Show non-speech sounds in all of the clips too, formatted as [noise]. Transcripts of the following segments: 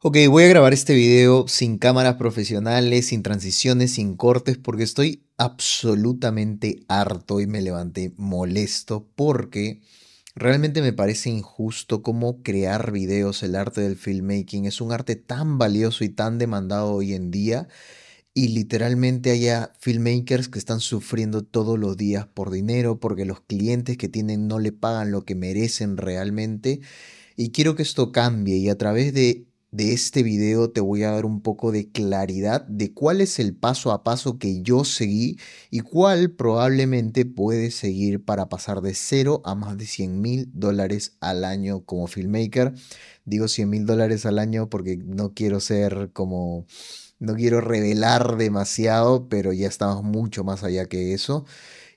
Ok, voy a grabar este video sin cámaras profesionales, sin transiciones, sin cortes, porque estoy absolutamente harto y me levanté molesto porque realmente me parece injusto cómo crear videos, el arte del filmmaking es un arte tan valioso y tan demandado hoy en día y literalmente haya filmmakers que están sufriendo todos los días por dinero, porque los clientes que tienen no le pagan lo que merecen realmente. Y quiero que esto cambie y a través de de este video te voy a dar un poco de claridad de cuál es el paso a paso que yo seguí y cuál probablemente puedes seguir para pasar de cero a más de 100 mil dólares al año como filmmaker. Digo 100 mil dólares al año porque no quiero ser como... No quiero revelar demasiado, pero ya estamos mucho más allá que eso.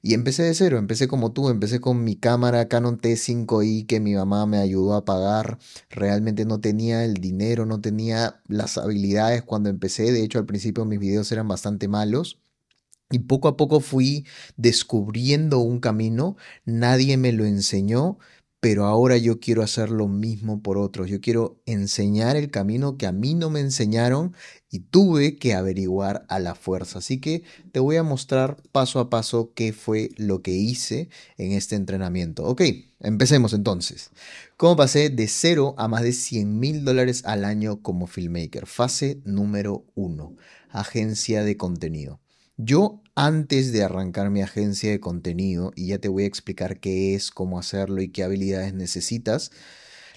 Y empecé de cero, empecé como tú, empecé con mi cámara Canon T5i que mi mamá me ayudó a pagar. Realmente no tenía el dinero, no tenía las habilidades cuando empecé. De hecho, al principio mis videos eran bastante malos. Y poco a poco fui descubriendo un camino, nadie me lo enseñó, pero ahora yo quiero hacer lo mismo por otros. Yo quiero enseñar el camino que a mí no me enseñaron y tuve que averiguar a la fuerza. Así que te voy a mostrar paso a paso qué fue lo que hice en este entrenamiento. Ok, empecemos entonces. ¿Cómo pasé de cero a más de 100 mil dólares al año como filmmaker? Fase número 1. agencia de contenido. Yo antes de arrancar mi agencia de contenido, y ya te voy a explicar qué es, cómo hacerlo y qué habilidades necesitas,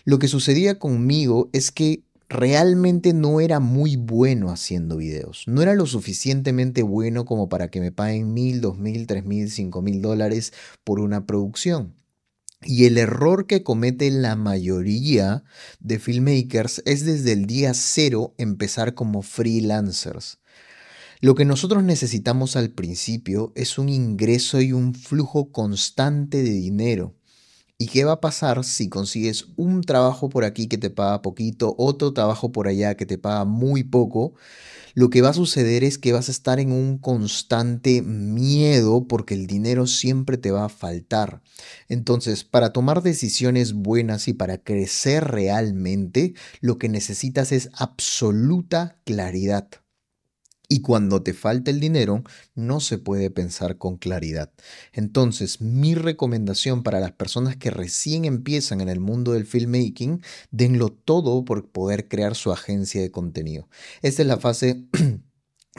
lo que sucedía conmigo es que realmente no era muy bueno haciendo videos. No era lo suficientemente bueno como para que me paguen mil, dos mil, tres mil, cinco mil dólares por una producción. Y el error que comete la mayoría de filmmakers es desde el día cero empezar como freelancers. Lo que nosotros necesitamos al principio es un ingreso y un flujo constante de dinero. ¿Y qué va a pasar si consigues un trabajo por aquí que te paga poquito, otro trabajo por allá que te paga muy poco? Lo que va a suceder es que vas a estar en un constante miedo porque el dinero siempre te va a faltar. Entonces, para tomar decisiones buenas y para crecer realmente, lo que necesitas es absoluta claridad. Y cuando te falta el dinero, no se puede pensar con claridad. Entonces, mi recomendación para las personas que recién empiezan en el mundo del filmmaking, denlo todo por poder crear su agencia de contenido. Esta es la fase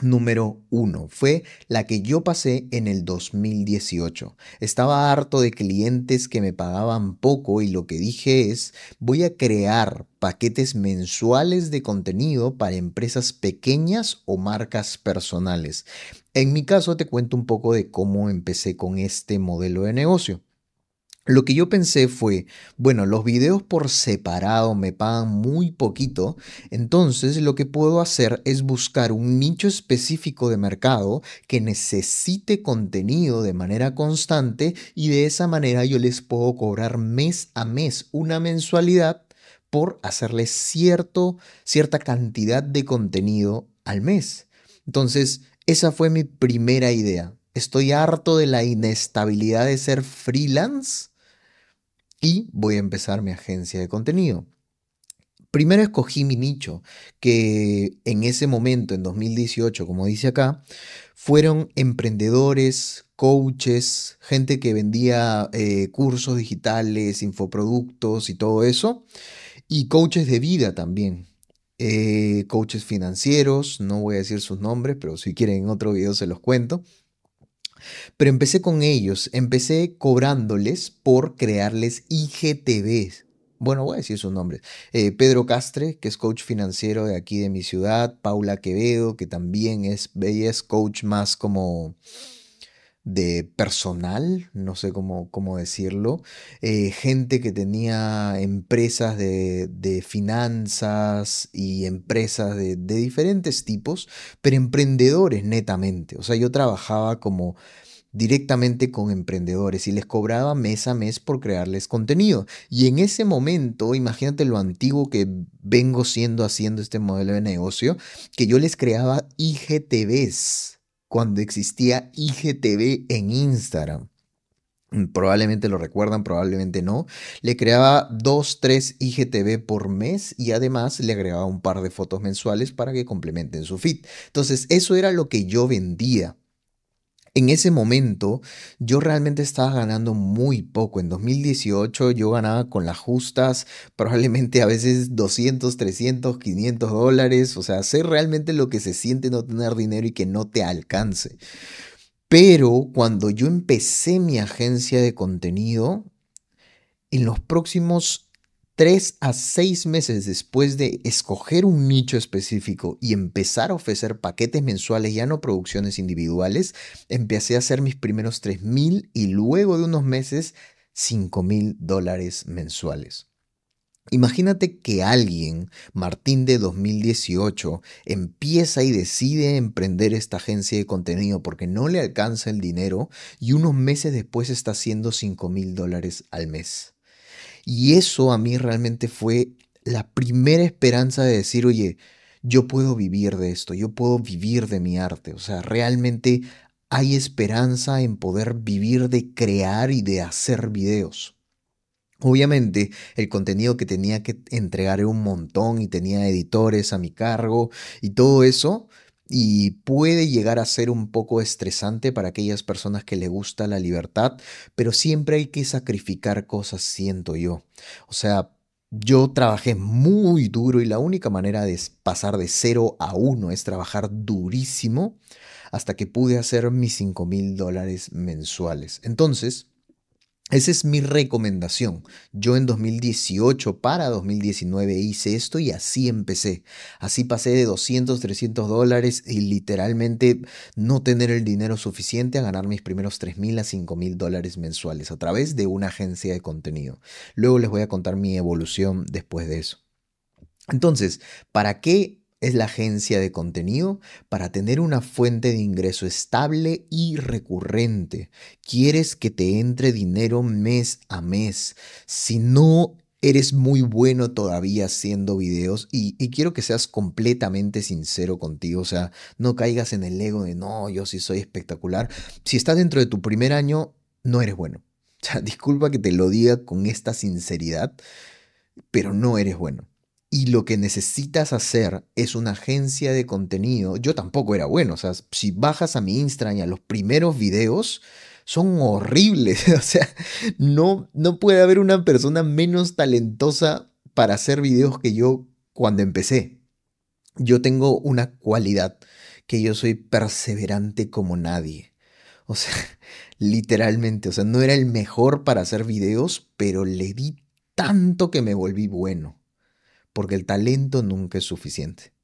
número uno. Fue la que yo pasé en el 2018. Estaba harto de clientes que me pagaban poco y lo que dije es, voy a crear paquetes mensuales de contenido para empresas pequeñas o marcas personales. En mi caso te cuento un poco de cómo empecé con este modelo de negocio. Lo que yo pensé fue, bueno, los videos por separado me pagan muy poquito, entonces lo que puedo hacer es buscar un nicho específico de mercado que necesite contenido de manera constante y de esa manera yo les puedo cobrar mes a mes una mensualidad por hacerles cierto, cierta cantidad de contenido al mes. Entonces, esa fue mi primera idea. Estoy harto de la inestabilidad de ser freelance y voy a empezar mi agencia de contenido. Primero escogí mi nicho, que en ese momento, en 2018, como dice acá, fueron emprendedores, coaches, gente que vendía eh, cursos digitales, infoproductos y todo eso, y coaches de vida también. Eh, coaches financieros, no voy a decir sus nombres, pero si quieren en otro video se los cuento. Pero empecé con ellos, empecé cobrándoles por crearles IGTVs. Bueno, voy a decir sus nombres. Eh, Pedro Castre, que es coach financiero de aquí de mi ciudad. Paula Quevedo, que también es, es coach más como de personal, no sé cómo, cómo decirlo, eh, gente que tenía empresas de, finanzas y empresas de, de, diferentes tipos, pero emprendedores netamente. O sea, yo trabajaba como directamente con emprendedores y les cobraba mes a mes por crearles contenido. Y en ese momento, imagínate lo antiguo que vengo siendo haciendo este modelo de negocio, que yo les creaba IGTVs cuando existía IGTV en Instagram. Mm, probablemente lo recuerdan, probablemente no. Le creaba 2, 3 IGTV por mes y además le agregaba un par de fotos mensuales para que complementen su feed. Entonces, eso era lo que yo vendía en ese momento yo realmente estaba ganando muy poco. En 2018 yo ganaba con las justas probablemente a veces 200, 300, 500 dólares. O sea, sé realmente lo que se siente no tener dinero y que no te alcance. Pero cuando yo empecé mi agencia de contenido, en los próximos tres a seis meses después de escoger un nicho específico y empezar a ofrecer paquetes mensuales, ya no producciones individuales, empecé a hacer mis primeros 3.000 y luego de unos meses mil dólares mensuales. Imagínate que alguien, Martín de 2018, empieza y decide emprender esta agencia de contenido porque no le alcanza el dinero y unos meses después está haciendo cinco mil dólares al mes. Y eso a mí realmente fue la primera esperanza de decir, oye, yo puedo vivir de esto, yo puedo vivir de mi arte. O sea, realmente hay esperanza en poder vivir de crear y de hacer videos. Obviamente el contenido que tenía que entregar era un montón y tenía editores a mi cargo y todo eso, y puede llegar a ser un poco estresante para aquellas personas que le gusta la libertad, pero siempre hay que sacrificar cosas, siento yo. O sea, yo trabajé muy duro y la única manera de pasar de cero a uno es trabajar durísimo hasta que pude hacer mis 5 mil dólares mensuales. Entonces, esa es mi recomendación. Yo en 2018 para 2019 hice esto y así empecé. Así pasé de 200, 300 dólares y literalmente no tener el dinero suficiente a ganar mis primeros 3.000 a 5.000 dólares mensuales a través de una agencia de contenido. Luego les voy a contar mi evolución después de eso. Entonces, ¿para qué es la agencia de contenido para tener una fuente de ingreso estable y recurrente. Quieres que te entre dinero mes a mes. Si no eres muy bueno todavía haciendo videos y, quiero que seas completamente sincero contigo, o sea, no caigas en el ego de no, yo sí soy espectacular. Si estás dentro de tu primer año, no eres bueno. [laughs] O sea, disculpa que te lo diga con esta sinceridad, pero no eres bueno y lo que necesitas hacer es una agencia de contenido. Yo tampoco era bueno, o sea, si bajas a mi Instagram y a los primeros videos, son horribles, [laughs] o sea, no, no puede haber una persona menos talentosa para hacer videos que yo cuando empecé. Yo tengo una cualidad, que yo soy perseverante como nadie. O sea, [laughs] literalmente, o sea, no era el mejor para hacer videos, pero le di tanto que me volví bueno porque el talento nunca es suficiente.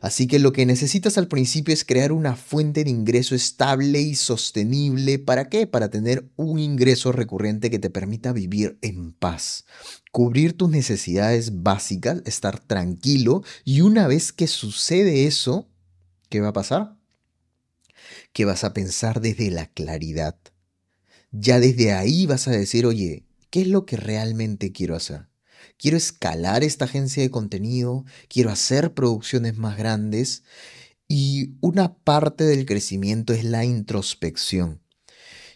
Así que lo que necesitas al principio es crear una fuente de ingreso estable y sostenible. ¿Para qué? Para tener un ingreso recurrente que te permita vivir en paz, cubrir tus necesidades básicas, estar tranquilo y una vez que sucede eso, ¿qué va a pasar? Que vas a pensar desde la claridad. Ya desde ahí vas a decir, oye, ¿qué es lo que realmente quiero hacer? quiero escalar esta agencia de contenido, quiero hacer producciones más grandes. Y una parte del crecimiento es la introspección.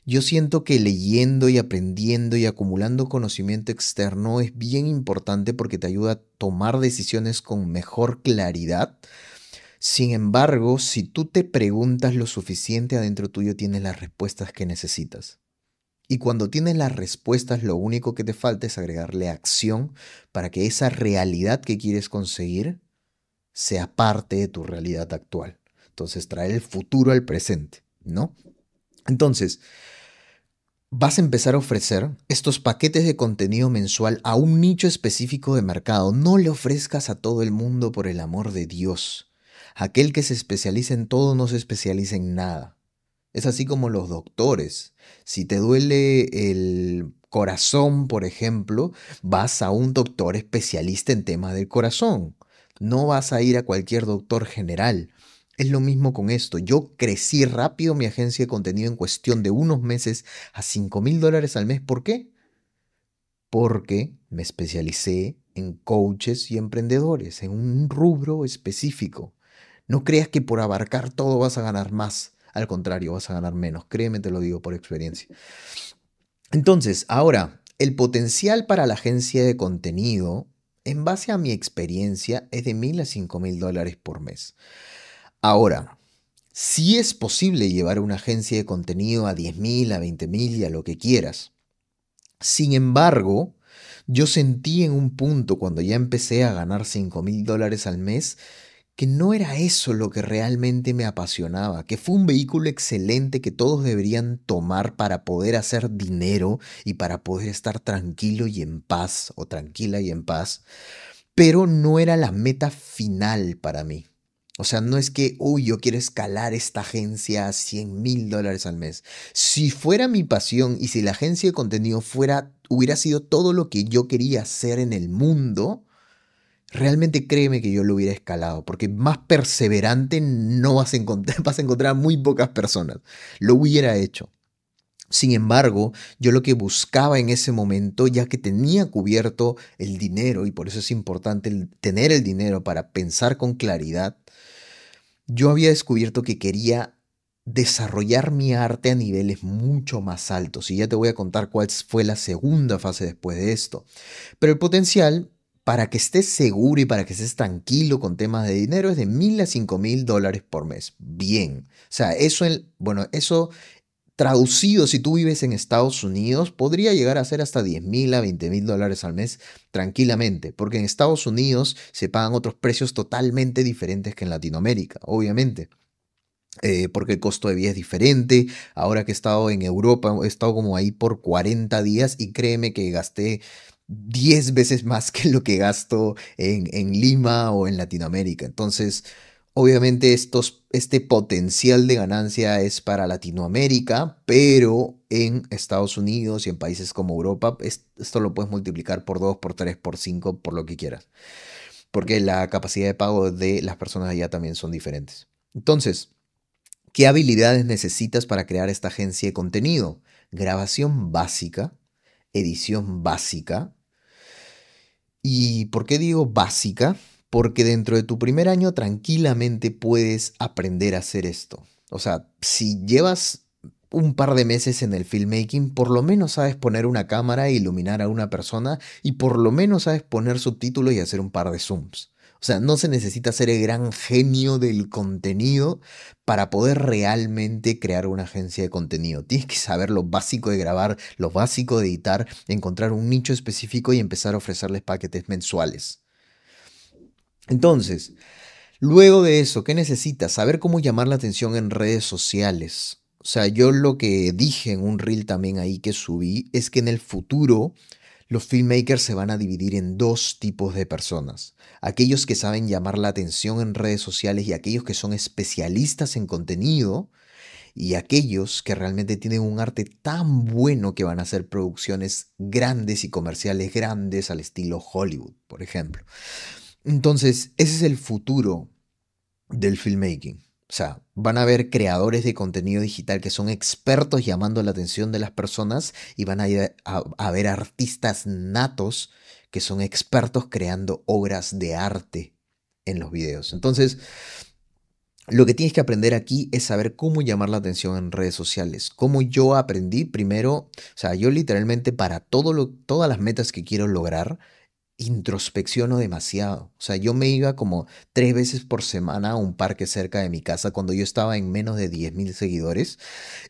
Yo siento que leyendo y aprendiendo y acumulando conocimiento externo es bien importante porque te ayuda a tomar decisiones con mejor claridad. Sin embargo, si tú te preguntas lo suficiente adentro tuyo, tienes las respuestas que necesitas. Y cuando tienes las respuestas, lo único que te falta es agregarle acción para que esa realidad que quieres conseguir sea parte de tu realidad actual. Entonces, traer el futuro al presente, ¿no? Entonces, vas a empezar a ofrecer estos paquetes de contenido mensual a un nicho específico de mercado. No le ofrezcas a todo el mundo por el amor de Dios. Aquel que se especializa en todo no se especializa en nada. Es así como los doctores. Si te duele el corazón, por ejemplo, vas a un doctor especialista en temas del corazón. No vas a ir a cualquier doctor general. Es lo mismo con esto. Yo crecí rápido mi agencia de contenido en cuestión de unos meses a 5 mil dólares al mes. ¿Por qué? Porque me especialicé en coaches y emprendedores, en un rubro específico. No creas que por abarcar todo vas a ganar más. Al contrario, vas a ganar menos. Créeme, te lo digo por experiencia. Entonces, ahora, el potencial para la agencia de contenido, en base a mi experiencia, es de mil a cinco mil dólares por mes. Ahora, si sí es posible llevar una agencia de contenido a 10.000, a 20.000 y a lo que quieras. Sin embargo, yo sentí en un punto cuando ya empecé a ganar 5.000 dólares al mes que no era eso lo que realmente me apasionaba, que fue un vehículo excelente que todos deberían tomar para poder hacer dinero y para poder estar tranquilo y en paz o tranquila y en paz, pero no era la meta final para mí. O sea, no es que, uy, yo quiero escalar esta agencia a 100 mil dólares al mes. Si fuera mi pasión y si la agencia de contenido fuera, hubiera sido todo lo que yo quería hacer en el mundo, realmente créeme que yo lo hubiera escalado, porque más perseverante no vas a encontrar, [laughs] vas a encontrar muy pocas personas. Lo hubiera hecho. Sin embargo, yo lo que buscaba en ese momento, ya que tenía cubierto el dinero, y por eso es importante tener el dinero para pensar con claridad, yo había descubierto que quería desarrollar mi arte a niveles mucho más altos. Y ya te voy a contar cuál fue la segunda fase después de esto. Pero el potencial para que estés seguro y para que estés tranquilo con temas de dinero es de mil a cinco mil dólares por mes. Bien. O sea, eso, bueno, eso traducido, si tú vives en Estados Unidos, podría llegar a ser hasta $10,000 mil a $20,000 mil dólares al mes tranquilamente, porque en Estados Unidos se pagan otros precios totalmente diferentes que en Latinoamérica, obviamente. Eh, porque el costo de vida es diferente. Ahora que he estado en Europa, he estado como ahí por 40 días y créeme que gasté 10 veces más que lo que gasto en, Lima o en Latinoamérica. Entonces, Obviamente estos, este potencial de ganancia es para Latinoamérica, pero en Estados Unidos y en países como Europa, esto lo puedes multiplicar por 2, por 3, por 5, por lo que quieras. Porque la capacidad de pago de las personas allá también son diferentes. Entonces, ¿qué habilidades necesitas para crear esta agencia de contenido? Grabación básica, edición básica, ¿Y por qué digo básica? Porque dentro de tu primer año tranquilamente puedes aprender a hacer esto. O sea, si llevas un par de meses en el filmmaking, por lo menos sabes poner una cámara e iluminar a una persona y por lo menos sabes poner subtítulos y hacer un par de zooms. O sea, no se necesita ser el gran genio del contenido para poder realmente crear una agencia de contenido. Tienes que saber lo básico de grabar, lo básico de editar, encontrar un nicho específico y empezar a ofrecerles paquetes mensuales. Entonces, luego de eso, ¿qué necesitas? Saber cómo llamar la atención en redes sociales. O sea, yo lo que dije en un reel también ahí que subí es que en el futuro los filmmakers se van a dividir en dos tipos de personas. Aquellos que saben llamar la atención en redes sociales y aquellos que son especialistas en contenido y aquellos que realmente tienen un arte tan bueno que van a hacer producciones grandes y comerciales grandes al estilo Hollywood, por ejemplo. Entonces, ese es el futuro del filmmaking. O sea, van a haber creadores de contenido digital que son expertos llamando la atención de las personas y van a haber artistas natos que son expertos creando obras de arte en los videos. Entonces, lo que tienes que aprender aquí es saber cómo llamar la atención en redes sociales. Como yo aprendí primero, o sea, yo literalmente para todas las metas que quiero lograr, introspecciono demasiado. O sea, yo me iba como tres veces por semana a un parque cerca de mi casa cuando yo estaba en menos de 10.000 seguidores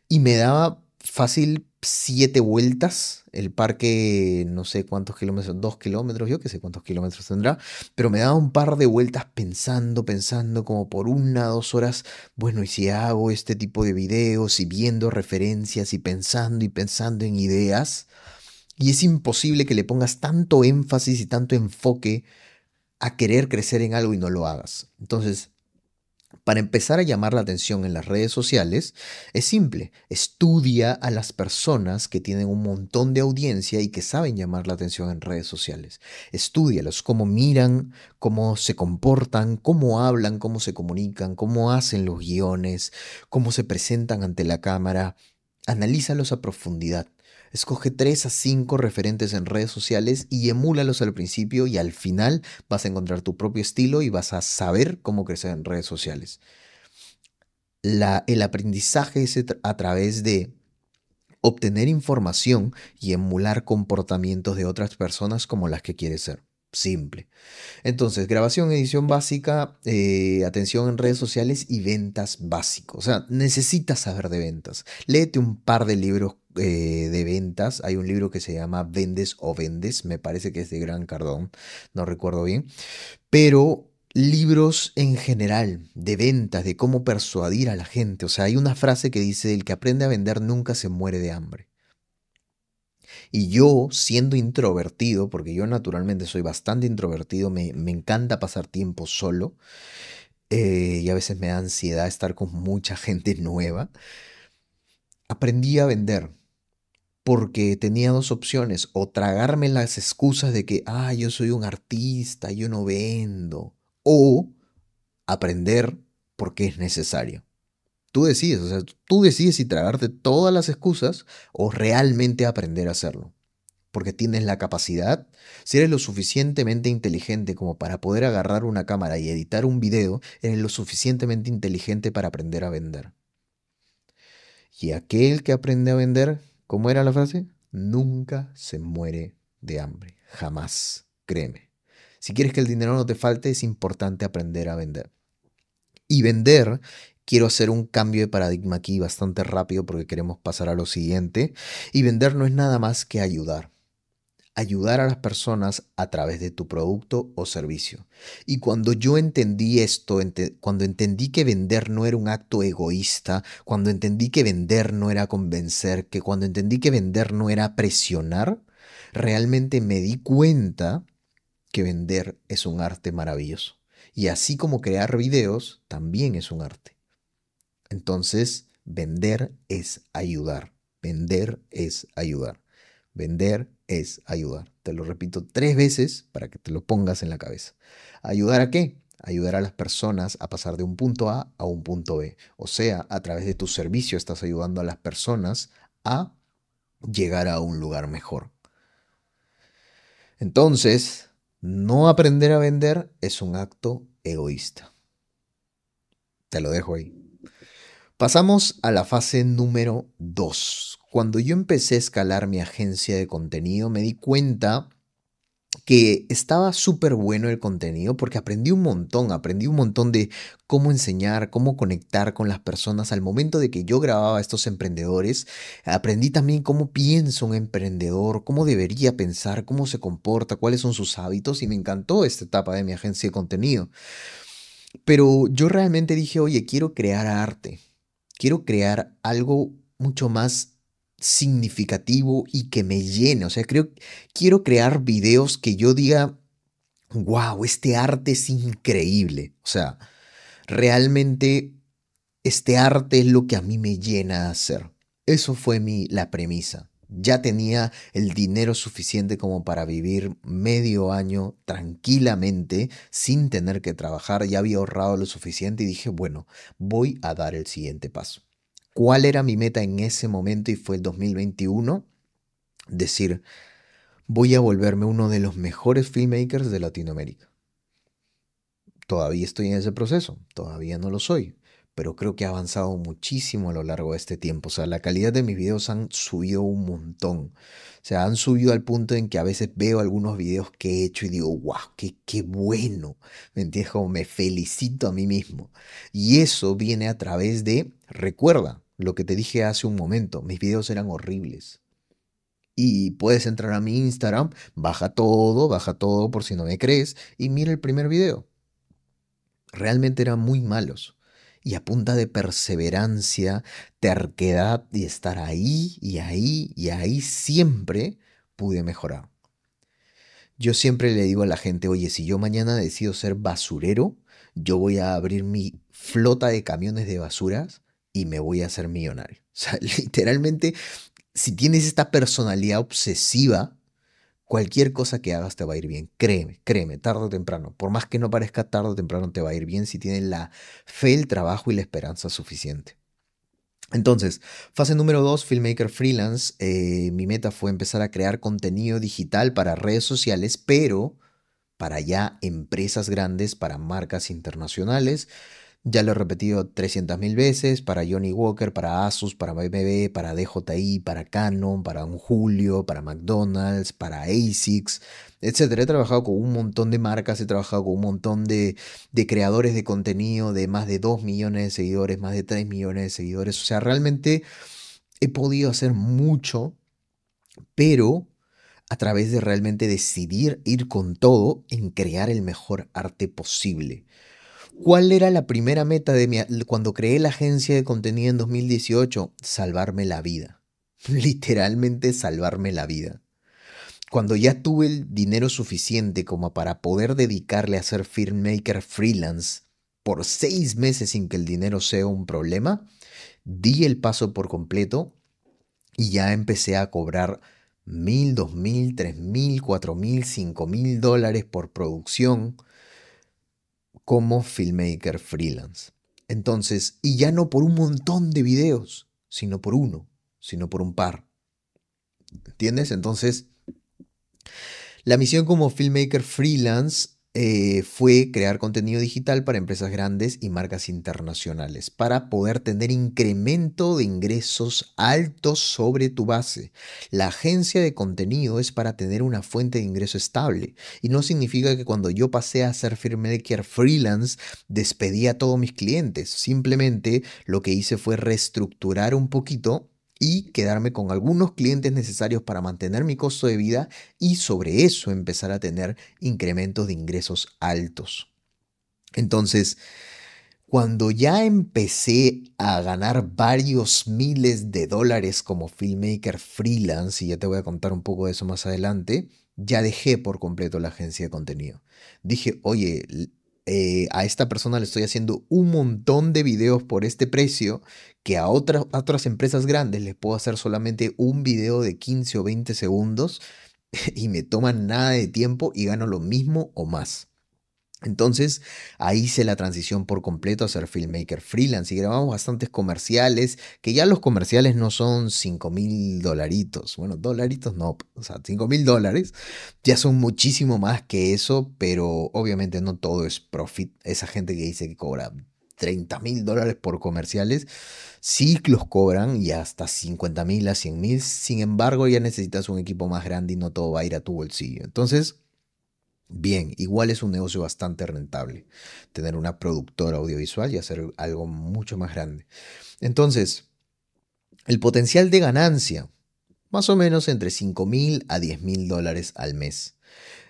y me daba fácil siete vueltas. El parque, no sé cuántos kilómetros, dos kilómetros, yo que sé cuántos kilómetros tendrá, pero me daba un par de vueltas pensando, pensando como por una, dos horas, bueno, y si hago este tipo de videos y viendo referencias y pensando y pensando en ideas. Y es imposible que le pongas tanto énfasis y tanto enfoque a querer crecer en algo y no lo hagas. Entonces, para empezar a llamar la atención en las redes sociales, es simple, estudia a las personas que tienen un montón de audiencia y que saben llamar la atención en redes sociales. Estudialos, cómo miran, cómo se comportan, cómo hablan, cómo se comunican, cómo hacen los guiones, cómo se presentan ante la cámara. Analízalos a profundidad. Escoge 3 a 5 referentes en redes sociales y emúlalos al principio y al final vas a encontrar tu propio estilo y vas a saber cómo crecer en redes sociales. el aprendizaje es a través de obtener información y emular comportamientos de otras personas como las que quieres ser. Simple. Entonces, grabación, edición básica, eh, atención en redes sociales y ventas básicos. O sea, necesitas saber de ventas. Léete un par de libros eh, de ventas. Hay un libro que se llama Vendes o Vendes, me parece que es de Gran Cardón, no recuerdo bien. Pero libros en general de ventas, de cómo persuadir a la gente. O sea, hay una frase que dice, el que aprende a vender nunca se muere de hambre. Y yo, siendo introvertido, porque yo naturalmente soy bastante introvertido, me, encanta pasar tiempo solo eh, y a veces me da ansiedad estar con mucha gente nueva, aprendí a vender porque tenía dos opciones, o tragarme las excusas de que, ah, yo soy un artista, yo no vendo, o aprender porque es necesario. Tú decides, o sea, tú decides si tragarte todas las excusas o realmente aprender a hacerlo. Porque tienes la capacidad, si eres lo suficientemente inteligente como para poder agarrar una cámara y editar un video, eres lo suficientemente inteligente para aprender a vender. Y aquel que aprende a vender ¿Cómo era la frase? Nunca se muere de hambre. Jamás. Créeme. Si quieres que el dinero no te falte, es importante aprender a vender. Y vender, quiero hacer un cambio de paradigma aquí bastante rápido porque queremos pasar a lo siguiente. Y vender no es nada más que ayudar ayudar a las personas a través de tu producto o servicio. Y cuando yo entendí esto, cuando entendí que vender no era un acto egoísta, cuando entendí que vender no era convencer, que cuando entendí que vender no era presionar, realmente me di cuenta que vender es un arte maravilloso. Y así como crear videos, también es un arte. Entonces, vender es ayudar. Vender es ayudar. Vender es ayudar. Te lo repito tres veces para que te lo pongas en la cabeza. ¿Ayudar a qué? Ayudar a las personas a pasar de un punto A a un punto B. O sea, a través de tu servicio estás ayudando a las personas a llegar a un lugar mejor. Entonces, no aprender a vender es un acto egoísta. Te lo dejo ahí. Pasamos a la fase número 2, cuando yo empecé a escalar mi agencia de contenido, me di cuenta que estaba súper bueno el contenido porque aprendí un montón, aprendí un montón de cómo enseñar, cómo conectar con las personas al momento de que yo grababa a estos emprendedores, aprendí también cómo piensa un emprendedor, cómo debería pensar, cómo se comporta, cuáles son sus hábitos y me encantó esta etapa de mi agencia de contenido. Pero yo realmente dije, oye, quiero crear arte, quiero crear algo mucho más significativo y que me llene. O sea, creo, quiero crear videos que yo diga, wow, este arte es increíble. O sea, realmente este arte es lo que a mí me llena a hacer. Eso fue mi, la premisa. Ya tenía el dinero suficiente como para vivir medio año tranquilamente sin tener que trabajar. Ya había ahorrado lo suficiente y dije, bueno, voy a dar el siguiente paso cuál era mi meta en ese momento y fue el 2021. Decir, voy a volverme uno de los mejores filmmakers de Latinoamérica. Todavía estoy en ese proceso, todavía no lo soy, pero creo que ha avanzado muchísimo a lo largo de este tiempo. O sea, la calidad de mis videos han subido un montón. O sea, han subido al punto en que a veces veo algunos videos que he hecho y digo, wow, qué, qué bueno. ¿Me entiendes? me felicito a mí mismo. Y eso viene a través de, recuerda lo que te dije hace un momento, mis videos eran horribles y puedes entrar a mi Instagram, baja todo, baja todo por si no me crees y mira el primer video. Realmente eran muy malos y a punta de perseverancia, terquedad y estar ahí y ahí y ahí siempre pude mejorar. Yo siempre le digo a la gente, oye, si yo mañana decido ser basurero, yo voy a abrir mi flota de camiones de basuras y me voy a hacer millonario. [laughs] O sea, literalmente, si tienes esta personalidad obsesiva, Cualquier cosa que hagas te va a ir bien. Créeme, créeme, tarde o temprano. Por más que no parezca tarde o temprano, te va a ir bien si tienes la fe, el trabajo y la esperanza suficiente. Entonces, fase número dos, Filmmaker Freelance. Eh, mi meta fue empezar a crear contenido digital para redes sociales, pero para ya empresas grandes, para marcas internacionales. Ya lo he repetido 300.000 veces para Johnny Walker, para Asus, para BMW, para DJI, para Canon, para un Julio, para McDonald's, para ASICS, etc. He trabajado con un montón de marcas, he trabajado con un montón de, de creadores de contenido de más de 2 millones de seguidores, más de 3 millones de seguidores. O sea, realmente he podido hacer mucho, pero a través de realmente decidir ir con todo en crear el mejor arte posible. ¿Cuál era la primera meta de mi, cuando creé la agencia de contenido en 2018? Salvarme la vida. [laughs] Literalmente salvarme la vida. Cuando ya tuve el dinero suficiente como para poder dedicarle a ser filmmaker freelance por seis meses sin que el dinero sea un problema, di el paso por completo y ya empecé a cobrar mil, dos mil, tres mil, cuatro mil, cinco mil dólares por producción como filmmaker freelance. Entonces, y ya no por un montón de videos, sino por uno, sino por un par. ¿Entiendes? Entonces, la misión como filmmaker freelance eh, fue crear contenido digital para empresas grandes y marcas internacionales, para poder tener incremento de ingresos altos sobre tu base. La agencia de contenido es para tener una fuente de ingreso estable y no significa que cuando yo pasé a ser Care freelance despedí a todos mis clientes. Simplemente lo que hice fue reestructurar un poquito y quedarme con algunos clientes necesarios para mantener mi costo de vida y sobre eso empezar a tener incrementos de ingresos altos. Entonces, cuando ya empecé a ganar varios miles de dólares como filmmaker freelance, y ya te voy a contar un poco de eso más adelante, ya dejé por completo la agencia de contenido. Dije, oye, eh, a esta persona le estoy haciendo un montón de videos por este precio que a, otras otras empresas grandes les puedo hacer solamente un video de 15 o 20 segundos [laughs] y me toman nada de tiempo y gano lo mismo o más. Entonces, ahí hice la transición por completo a ser filmmaker freelance y grabamos bastantes comerciales, que ya los comerciales no son 5 mil dolaritos, bueno, dolaritos no, pues, o sea, 5 mil dólares, ya son muchísimo más que eso, pero obviamente no todo es profit. Esa gente que dice que cobra 30 mil dólares por comerciales, sí los cobran y hasta 50 mil a 100 mil, sin embargo ya necesitas un equipo más grande y no todo va a ir a tu bolsillo. Entonces, Bien, igual es un negocio bastante rentable, tener una productora audiovisual y hacer algo mucho más grande. Entonces, el potencial de ganancia, más o menos entre 5 mil a 10 mil dólares al mes.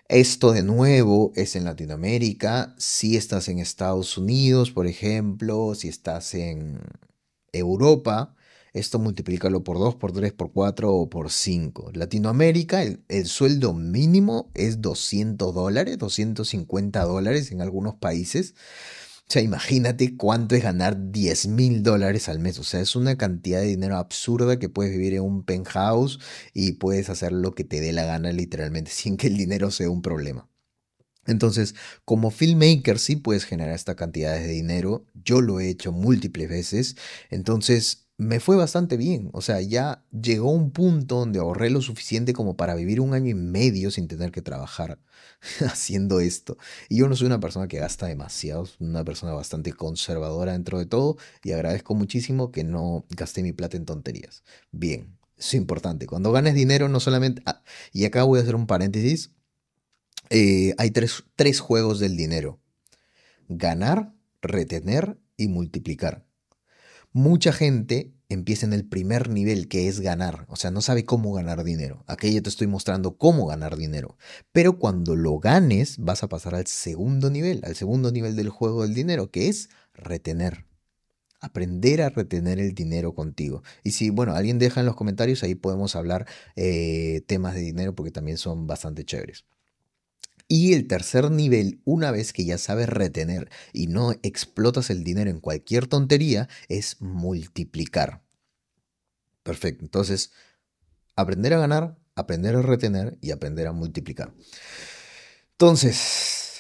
Esto de nuevo es en Latinoamérica, si estás en Estados Unidos, por ejemplo, si estás en Europa, esto multiplícalo por 2, por 3, por 4 o por 5. Latinoamérica, el, sueldo mínimo es 200 dólares, 250 dólares en algunos países. O sea, imagínate cuánto es ganar 10 mil dólares al mes. O sea, es una cantidad de dinero absurda que puedes vivir en un penthouse y puedes hacer lo que te dé la gana literalmente [laughs] sin que el dinero sea un problema. Entonces, como filmmaker sí puedes generar esta cantidad de dinero. Yo lo he hecho múltiples veces. Entonces, me fue bastante bien. O sea, ya llegó un punto donde ahorré lo suficiente como para vivir un año y medio sin tener que trabajar [laughs] haciendo esto. Y yo no soy una persona que gasta demasiado, soy una persona bastante conservadora dentro de todo y agradezco muchísimo que no gasté mi plata en tonterías. Bien, es importante. Cuando ganes dinero, no solamente... Ah, y acá voy a hacer un paréntesis. Eh, hay tres juegos del dinero. Ganar, retener y multiplicar mucha gente empieza en el primer nivel, que es ganar. O sea, no sabe cómo ganar dinero. Aquí yo te estoy mostrando cómo ganar dinero. Pero cuando lo ganes, vas a pasar al segundo nivel, al segundo nivel del juego del dinero, que es retener. Aprender a retener el dinero contigo. Y si, bueno, alguien deja en los comentarios, ahí podemos hablar eh, temas de dinero porque también son bastante chéveres. Y el tercer nivel, una vez que ya sabes retener y no explotas el dinero en cualquier tontería, es multiplicar. Perfecto, entonces, aprender a ganar, aprender a retener y aprender a multiplicar. Entonces,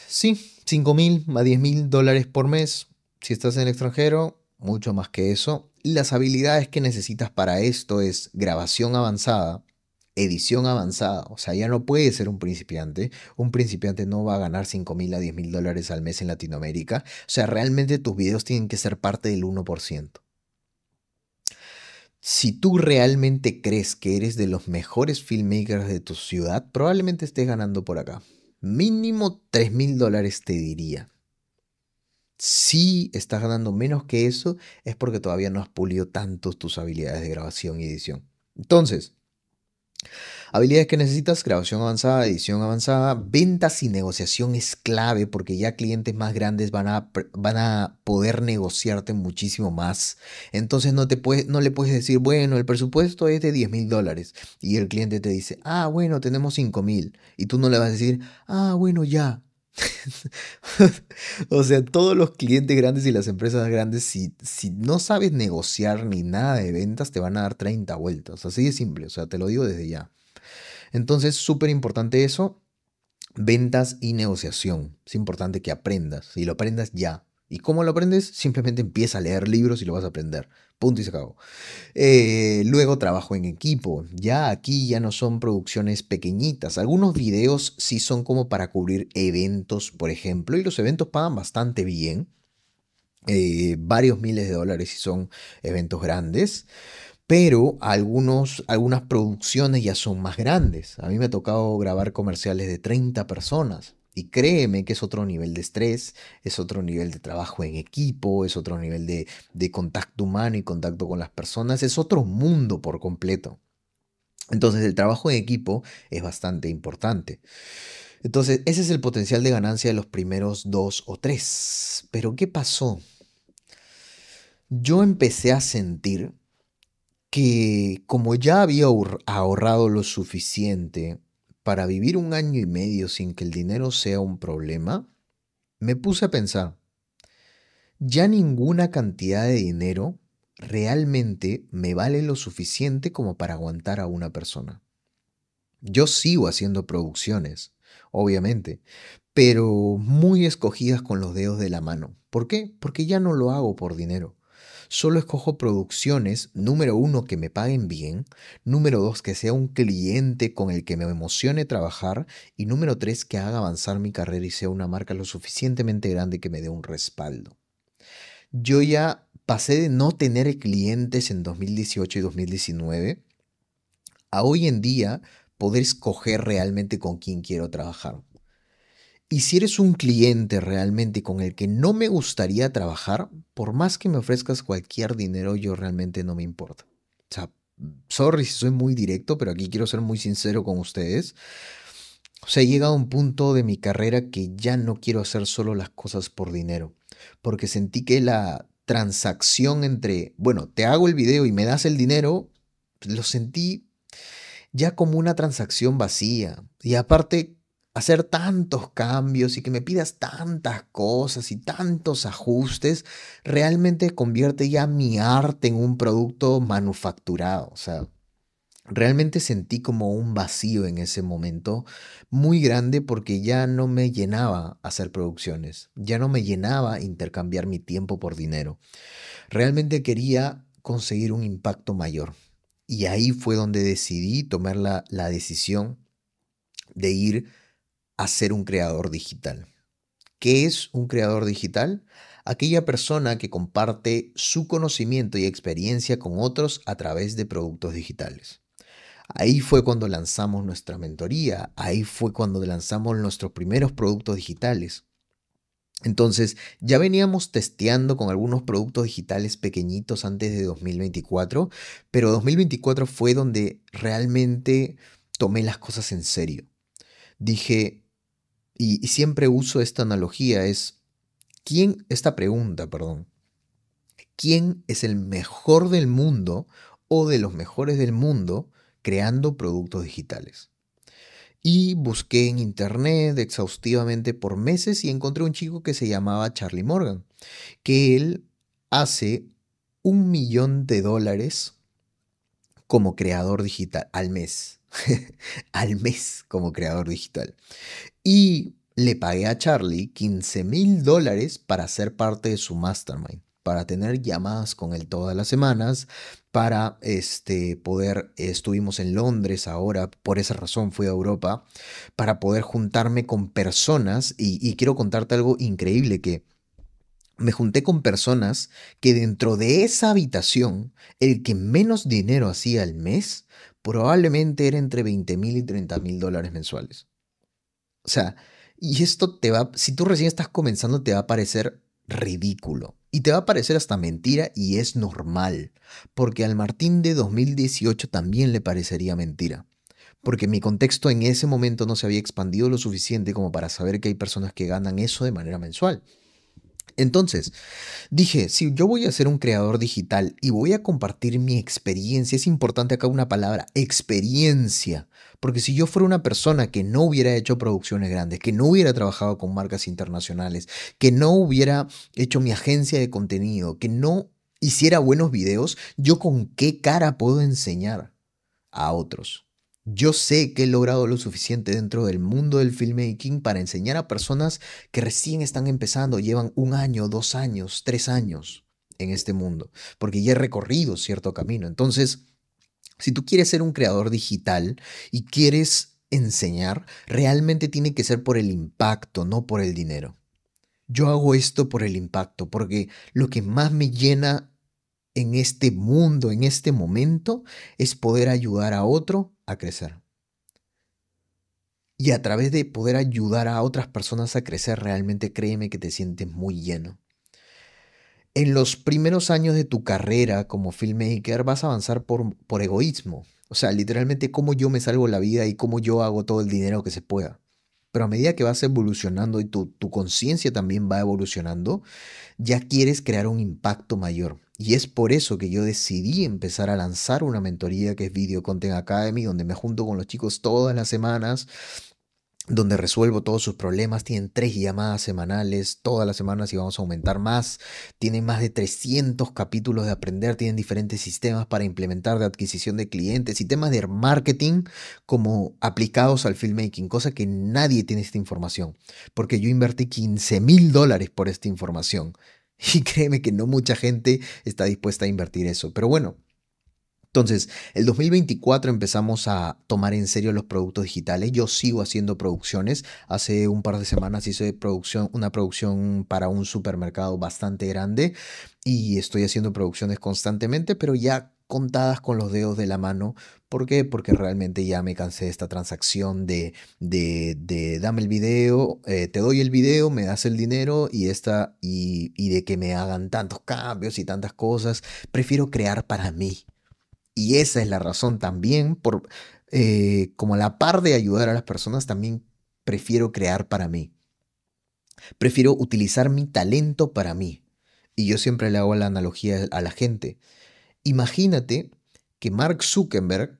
sí, 5 mil a 10 mil dólares por mes. Si estás en el extranjero, mucho más que eso. Las habilidades que necesitas para esto es grabación avanzada, edición avanzada. O sea, ya no puede ser un principiante. Un principiante no va a ganar 5.000 mil a 10 mil dólares al mes en Latinoamérica. O sea, realmente tus videos tienen que ser parte del 1%. Si tú realmente crees que eres de los mejores filmmakers de tu ciudad, probablemente estés ganando por acá. Mínimo 3.000 mil dólares te diría. Si estás ganando menos que eso, es porque todavía no has pulido tanto tus habilidades de grabación y edición. Entonces, Habilidades que necesitas, grabación avanzada, edición avanzada, ventas y negociación es clave porque ya clientes más grandes van a, van a poder negociarte muchísimo más. Entonces no, te puedes, no le puedes decir, bueno, el presupuesto es de 10 mil dólares y el cliente te dice, ah, bueno, tenemos 5 mil. Y tú no le vas a decir, ah, bueno, ya, [laughs] o sea, todos los clientes grandes y las empresas grandes, si, si no sabes negociar ni nada de ventas, te van a dar 30 vueltas. Así de simple, o sea, te lo digo desde ya. Entonces, súper importante eso. Ventas y negociación. Es importante que aprendas y lo aprendas ya. ¿Y cómo lo aprendes? Simplemente empieza a leer libros y lo vas a aprender. Punto y se acabó. Eh, luego trabajo en equipo. Ya aquí ya no son producciones pequeñitas. Algunos videos sí son como para cubrir eventos, por ejemplo, y los eventos pagan bastante bien. Eh, varios miles de dólares si son eventos grandes pero algunos, algunas producciones ya son más grandes. A mí me ha tocado grabar comerciales de 30 personas. Y créeme que es otro nivel de estrés, es otro nivel de trabajo en equipo, es otro nivel de, contacto humano y contacto con las personas, es otro mundo por completo. Entonces el trabajo en equipo es bastante importante. Entonces ese es el potencial de ganancia de los primeros dos o tres. Pero ¿qué pasó? Yo empecé a sentir que como ya había ahorrado lo suficiente para vivir un año y medio sin que el dinero sea un problema, me puse a pensar, ya ninguna cantidad de dinero realmente me vale lo suficiente como para aguantar a una persona. Yo sigo haciendo producciones, obviamente, pero muy escogidas con los dedos de la mano. ¿Por qué? Porque ya no lo hago por dinero. Solo escojo producciones, número uno, que me paguen bien, número dos, que sea un cliente con el que me emocione trabajar y número tres, que haga avanzar mi carrera y sea una marca lo suficientemente grande que me dé un respaldo. Yo ya pasé de no tener clientes en 2018 y 2019 a hoy en día poder escoger realmente con quién quiero trabajar. Y si eres un cliente realmente con el que no me gustaría trabajar, por más que me ofrezcas cualquier dinero, yo realmente no me importa. O sea, sorry si soy muy directo, pero aquí quiero ser muy sincero con ustedes. O sea, he llegado a un punto de mi carrera que ya no quiero hacer solo las cosas por dinero, porque sentí que la transacción entre, bueno, te hago el video y me das el dinero, lo sentí ya como una transacción vacía. Y aparte, hacer tantos cambios y que me pidas tantas cosas y tantos ajustes, realmente convierte ya mi arte en un producto manufacturado. O sea, realmente sentí como un vacío en ese momento muy grande porque ya no me llenaba hacer producciones, ya no me llenaba intercambiar mi tiempo por dinero. Realmente quería conseguir un impacto mayor. Y ahí fue donde decidí tomar la, la decisión de ir ser un creador digital. ¿Qué es un creador digital? Aquella persona que comparte su conocimiento y experiencia con otros a través de productos digitales. Ahí fue cuando lanzamos nuestra mentoría, ahí fue cuando lanzamos nuestros primeros productos digitales. Entonces, ya veníamos testeando con algunos productos digitales pequeñitos antes de 2024, pero 2024 fue donde realmente tomé las cosas en serio. Dije, y, siempre uso esta analogía, es, ¿quién, esta pregunta, perdón, ¿quién es el mejor del mundo o de los mejores del mundo creando productos digitales? Y busqué en internet exhaustivamente por meses y encontré un chico que se llamaba Charlie Morgan, que él hace un millón de dólares como creador digital al mes. [laughs] al mes como creador digital. Y le pagué a Charlie 15 mil dólares para ser parte de su mastermind, para tener llamadas con él todas las semanas, para este, poder, estuvimos en Londres ahora, por esa razón fui a Europa, para poder juntarme con personas y, y quiero contarte algo increíble que me junté con personas que dentro de esa habitación, el que menos dinero hacía al mes probablemente era entre 20 mil y 30 mil dólares mensuales. O sea, y esto te va, si tú recién estás comenzando, te va a parecer ridículo. Y te va a parecer hasta mentira y es normal, porque al Martín de 2018 también le parecería mentira, porque mi contexto en ese momento no se había expandido lo suficiente como para saber que hay personas que ganan eso de manera mensual. Entonces, dije, si yo voy a ser un creador digital y voy a compartir mi experiencia, es importante acá una palabra, experiencia, porque si yo fuera una persona que no hubiera hecho producciones grandes, que no hubiera trabajado con marcas internacionales, que no hubiera hecho mi agencia de contenido, que no hiciera buenos videos, yo con qué cara puedo enseñar a otros. Yo sé que he logrado lo suficiente dentro del mundo del filmmaking para enseñar a personas que recién están empezando, llevan un año, dos años, tres años en este mundo, porque ya he recorrido cierto camino. Entonces, si tú quieres ser un creador digital y quieres enseñar, realmente tiene que ser por el impacto, no por el dinero. Yo hago esto por el impacto, porque lo que más me llena en este mundo, en este momento, es poder ayudar a otro a crecer. Y a través de poder ayudar a otras personas a crecer, realmente créeme que te sientes muy lleno. En los primeros años de tu carrera como filmmaker vas a avanzar por, por egoísmo. O sea, literalmente cómo yo me salvo la vida y cómo yo hago todo el dinero que se pueda. Pero a medida que vas evolucionando y tu, tu conciencia también va evolucionando, ya quieres crear un impacto mayor. Y es por eso que yo decidí empezar a lanzar una mentoría que es Video Content Academy, donde me junto con los chicos todas las semanas, donde resuelvo todos sus problemas. Tienen tres llamadas semanales todas las semanas y vamos a aumentar más. Tienen más de 300 capítulos de aprender. Tienen diferentes sistemas para implementar de adquisición de clientes y temas de marketing como aplicados al filmmaking, cosa que nadie tiene esta información, porque yo invertí 15 mil dólares por esta información. [laughs] Y créeme que no mucha gente está dispuesta a invertir eso. Pero bueno, entonces, el 2024 empezamos a tomar en serio los productos digitales. Yo sigo haciendo producciones. Hace un par de semanas hice producción, una producción para un supermercado bastante grande y estoy haciendo producciones constantemente, pero ya contadas con los dedos de la mano. ¿Por qué? Porque realmente ya me cansé de esta transacción de, de, dame el video, eh, te doy el video, me das el dinero y, esta, y, y de que me hagan tantos cambios y tantas cosas. Prefiero crear para mí. Y esa es la razón también por, eh, como a la par de ayudar a las personas, también prefiero crear para mí. Prefiero utilizar mi talento para mí. Y yo siempre le hago la analogía a la gente. Imagínate que Mark Zuckerberg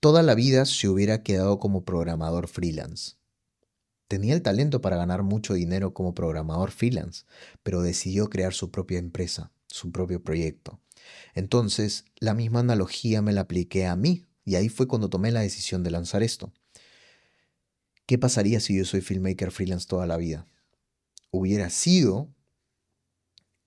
toda la vida se hubiera quedado como programador freelance. Tenía el talento para ganar mucho dinero como programador freelance, pero decidió crear su propia empresa, su propio proyecto. Entonces, la misma analogía me la apliqué a mí y ahí fue cuando tomé la decisión de lanzar esto. ¿Qué pasaría si yo soy filmmaker freelance toda la vida? Hubiera sido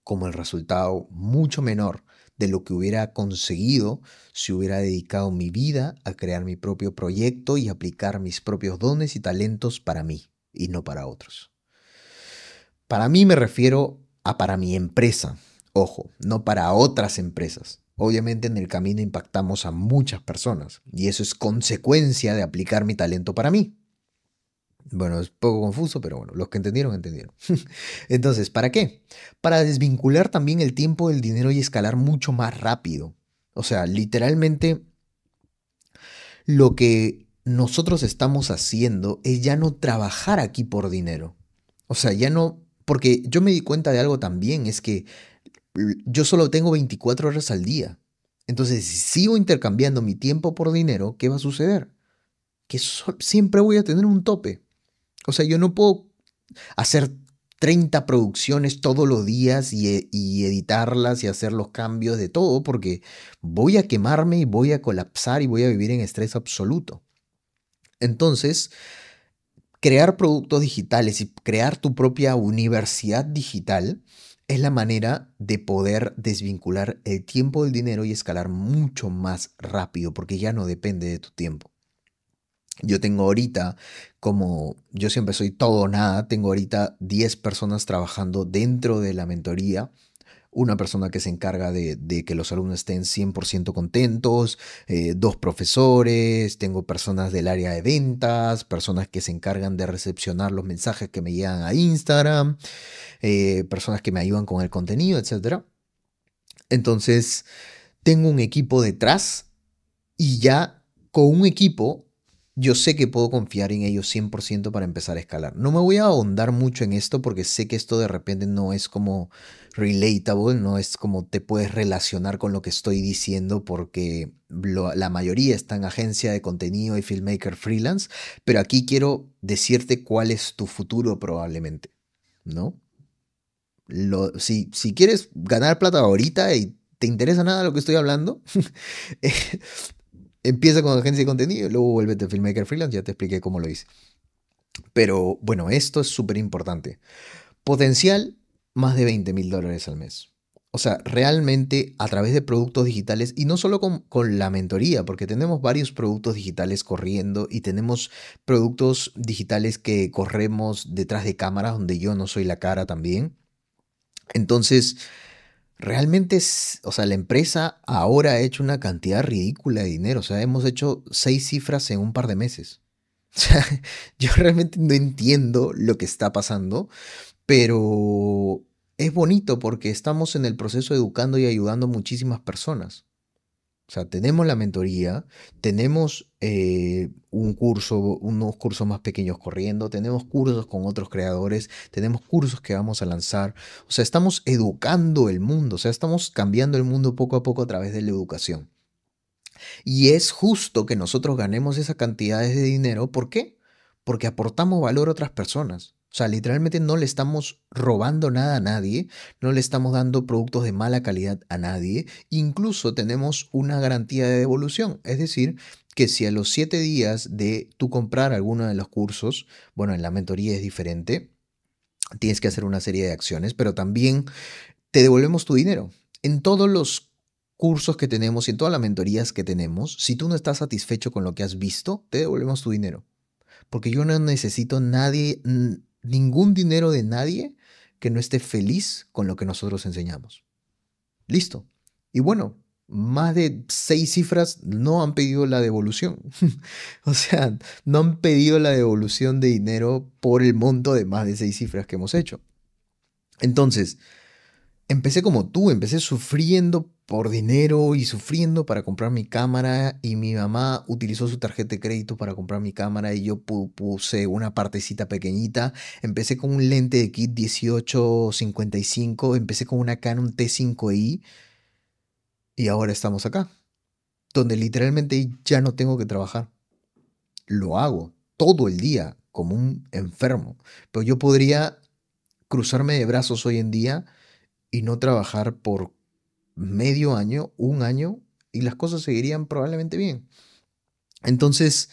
como el resultado mucho menor de lo que hubiera conseguido si hubiera dedicado mi vida a crear mi propio proyecto y aplicar mis propios dones y talentos para mí y no para otros. Para mí me refiero a para mi empresa, Ojo, no para otras empresas. Obviamente en el camino impactamos a muchas personas y eso es consecuencia de aplicar mi talento para mí. Bueno, es poco confuso, pero bueno, los que entendieron, entendieron. [laughs] Entonces, ¿para qué? Para desvincular también el tiempo del dinero y escalar mucho más rápido. O sea, literalmente lo que nosotros estamos haciendo es ya no trabajar aquí por dinero. O sea, ya no... Porque yo me di cuenta de algo también, es que yo solo tengo 24 horas al día. Entonces, si sigo intercambiando mi tiempo por dinero, ¿qué va a suceder? Que siempre voy a tener un tope. O sea, yo no puedo hacer 30 producciones todos los días e-, y, editarlas y hacer los cambios de todo, porque voy a quemarme y voy a colapsar y voy a vivir en estrés absoluto. Entonces, crear productos digitales y crear tu propia universidad digital es la manera de poder desvincular el tiempo del dinero y escalar mucho más rápido, porque ya no depende de tu tiempo. Yo tengo ahorita, como yo siempre soy todo o nada, tengo ahorita 10 personas trabajando dentro de la mentoría una persona que se encarga de, que los alumnos estén 100% contentos, eh, dos profesores, tengo personas del área de ventas, personas que se encargan de recepcionar los mensajes que me llegan a Instagram, eh, personas que me ayudan con el contenido, etc. Entonces, tengo un equipo detrás y ya con un equipo yo sé que puedo confiar en ellos 100% para empezar a escalar. No me voy a ahondar mucho en esto porque sé que esto de repente no es como relatable, no es como te puedes relacionar con lo que estoy diciendo porque la mayoría está en agencia de contenido y filmmaker freelance, pero aquí quiero decirte cuál es tu futuro probablemente, ¿no? si, si quieres ganar plata ahorita y te interesa nada lo que estoy hablando, [laughs] eh, Empieza con agencia de contenido, luego vuelve a filmmaker freelance, ya te expliqué cómo lo hice. Pero bueno, esto es súper importante. Potencial, más de 20 mil dólares al mes. O sea, realmente a través de productos digitales y no solo con, con, la mentoría, porque tenemos varios productos digitales corriendo y tenemos productos digitales que corremos detrás de cámaras donde yo no soy la cara también. Entonces, realmente, o sea, la empresa ahora ha hecho una cantidad ridícula de dinero. O sea, hemos hecho seis cifras en un par de meses. [laughs] O sea, yo realmente no entiendo lo que está pasando, pero es bonito porque estamos en el proceso educando y ayudando a muchísimas personas. O sea, tenemos la mentoría, tenemos eh, un curso, unos cursos más pequeños corriendo, tenemos cursos con otros creadores, tenemos cursos que vamos a lanzar. O sea, estamos educando el mundo, o sea, estamos cambiando el mundo poco a poco a través de la educación. Y es justo que nosotros ganemos esas cantidades de dinero. ¿Por qué? Porque aportamos valor a otras personas. O sea, literalmente no le estamos robando nada a nadie, no le estamos dando productos de mala calidad a nadie, incluso tenemos una garantía de devolución, es decir, que si a los siete días de tú comprar alguno de los cursos, bueno, en la mentoría es diferente, tienes que hacer una serie de acciones, pero también te devolvemos tu dinero. En todos los cursos que tenemos y en todas las mentorías que tenemos, si tú no estás satisfecho con lo que has visto, te devolvemos tu dinero. Porque yo no necesito nadie, ningún dinero de nadie que no esté feliz con lo que nosotros enseñamos. Listo. Y bueno, más de seis cifras no han pedido la devolución. [laughs] o sea, no han pedido la devolución de dinero por el monto de más de seis cifras que hemos hecho. Entonces, empecé como tú, empecé sufriendo por dinero y sufriendo para comprar mi cámara y mi mamá utilizó su tarjeta de crédito para comprar mi cámara y yo puse una partecita pequeñita. Empecé con un lente de kit 1855, empecé con una Canon T5i y ahora estamos acá, donde literalmente ya no tengo que trabajar. Lo hago todo el día como un enfermo, pero yo podría cruzarme de brazos hoy en día y no trabajar por medio año, un año, y las cosas seguirían probablemente bien. Entonces,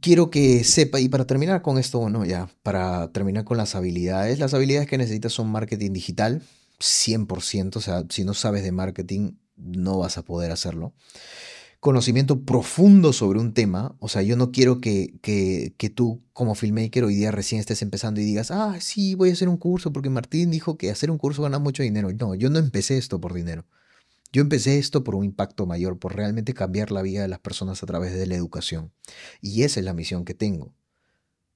quiero que sepa, y para terminar con esto, bueno, ya, para terminar con las habilidades, las habilidades que necesitas son marketing digital, 100%, o sea, si no sabes de marketing, no vas a poder hacerlo conocimiento profundo sobre un tema, o sea, yo no quiero que, tú como filmmaker hoy día recién estés empezando y digas, ah, sí, voy a hacer un curso porque Martín dijo que hacer un curso gana mucho dinero. No, yo no empecé esto por dinero. Yo empecé esto por un impacto mayor, por realmente cambiar la vida de las personas a través de la educación. Y esa es la misión que tengo.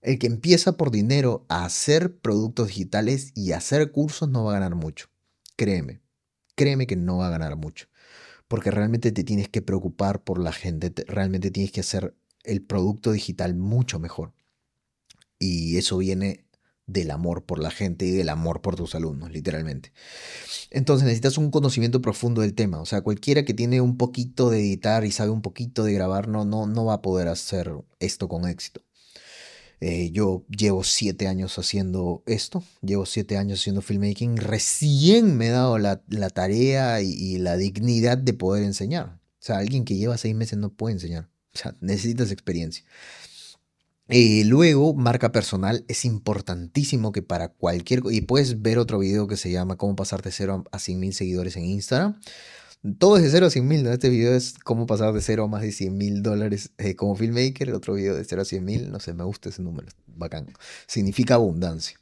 El que empieza por dinero a hacer productos digitales y hacer cursos no va a ganar mucho. Créeme, créeme que no va a ganar mucho porque realmente te tienes que preocupar por la gente, realmente tienes que hacer el producto digital mucho mejor. Y eso viene del amor por la gente y del amor por tus alumnos, literalmente. Entonces necesitas un conocimiento profundo del tema. O sea, cualquiera que tiene un poquito de editar y sabe un poquito de grabar no, no, no va a poder hacer esto con éxito. Eh, yo llevo siete años haciendo esto, llevo siete años haciendo filmmaking, recién me he dado la, la tarea y, la dignidad de poder enseñar. O sea, alguien que lleva seis meses no puede enseñar. O sea, [laughs] necesitas experiencia. Eh, luego, marca personal es importantísimo que para cualquier... Y puedes ver otro video que se llama Cómo pasarte cero a mil seguidores en Instagram todo es de 0 a 100 mil, ¿no? Este video es cómo pasar de 0 a más de 100 mil dólares eh, como filmmaker. El otro video de 0 a 100 mil, no sé, me gusta ese número, bacán. Significa abundancia.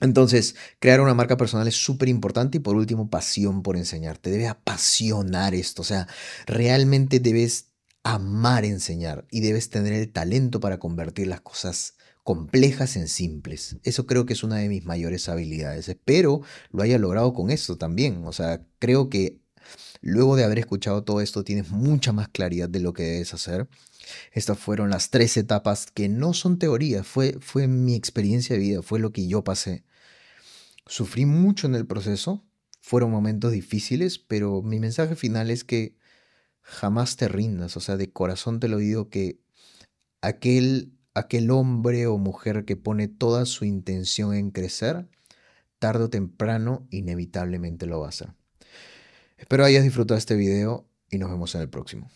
Entonces, crear una marca personal es súper importante y por último, pasión por enseñar. Te debe apasionar esto, o sea, realmente debes amar enseñar y debes tener el talento para convertir las cosas complejas en simples. Eso creo que es una de mis mayores habilidades. Espero lo haya logrado con esto también. O sea, creo que Luego de haber escuchado todo esto, tienes mucha más claridad de lo que debes hacer. Estas fueron las tres etapas que no son teoría, fue, fue mi experiencia de vida, fue lo que yo pasé. Sufrí mucho en el proceso, fueron momentos difíciles, pero mi mensaje final es que jamás te rindas, o sea, de corazón te lo digo que aquel, aquel hombre o mujer que pone toda su intención en crecer, tarde o temprano inevitablemente lo va a hacer. Espero hayas disfrutado este video y nos vemos en el próximo.